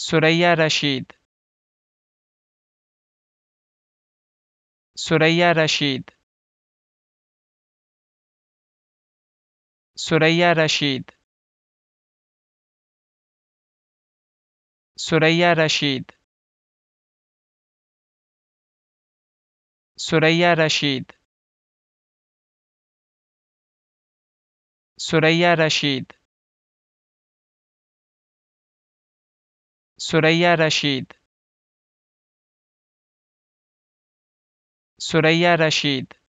سوریا رشید سوریا رشید سوریا رشید سوریا رشید سوریا رشید سوریا رشید سریا رشید سریا رشید